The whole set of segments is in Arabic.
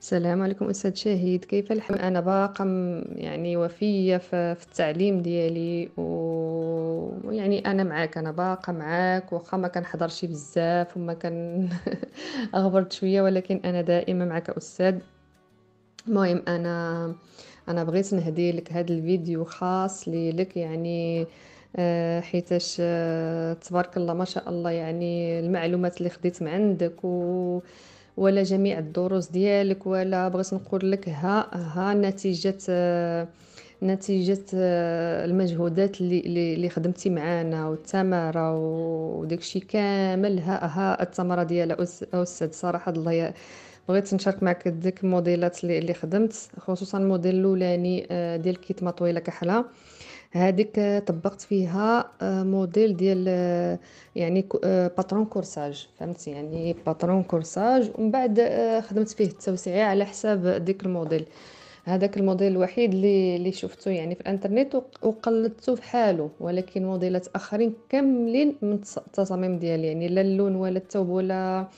السلام عليكم أستاذ شهيد كيف الحال أنا باقة يعني وفية في التعليم ديالي ويعني أنا معاك أنا باقة معاك واخا ما كنحضرش بزاف وما كان أغبرت شوية ولكن أنا دائما معك أستاذ المهم أنا أنا بغيت نهدي لك هذا الفيديو خاص لك يعني آه، حيتاش آه، تبارك الله ما شاء الله يعني المعلومات اللي خديت من عندك و ولا جميع الدروس ديالك ولا بغيت نقول لك ها ها نتيجه آه، نتيجة آه، المجهودات اللي, اللي خدمتي معانا والثمرة وداكشي كامل ها ها الثمرة ديالها أستاذ صراحة الله بغيت نشارك معك ديك الموديلات اللي, اللي خدمت خصوصا الموديل الأولاني آه، ديال كيت مطويلة كحلة هذيك طبقت فيها آه، موديل ديال آه، يعني باترون كورساج فهمت يعني باترون كورساج ومن بعد آه، خدمت فيه التوسيعي على حساب ديك الموديل هذاك الموديل الوحيد اللي اللي شفته يعني في الانترنت وقلدته حاله ولكن موديلات اخرين كاملين من التصاميم ديالي يعني لا اللون ولا الثوب ولا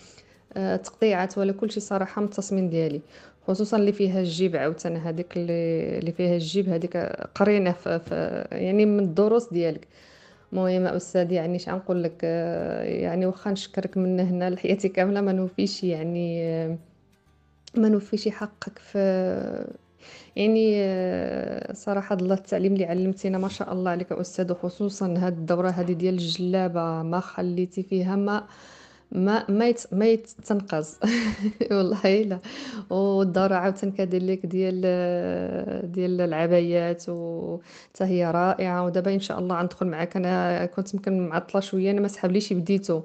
التقطيعات ولا كل شيء صراحه من التصميم ديالي خصوصا اللي فيها الجيب عاوتاني هذيك اللي, فيها الجيب هذيك قرينه ف... في يعني من الدروس ديالك المهم استاذ يعني اش غنقول لك يعني واخا نشكرك من هنا لحياتي كامله ما نوفيش يعني ما نوفيش حقك ف يعني صراحه الله التعليم اللي علمتينا ما شاء الله عليك استاذ وخصوصا هاد الدوره هذه ديال الجلابه ما خليتي فيها ما ما ما يت... ما يتنقص والله الا والدار عاوتاني كدير ليك ديال ديال العبايات وحتى هي رائعه ودابا ان شاء الله غندخل معاك انا كنت يمكن معطله شويه انا ما سحبليش بديتو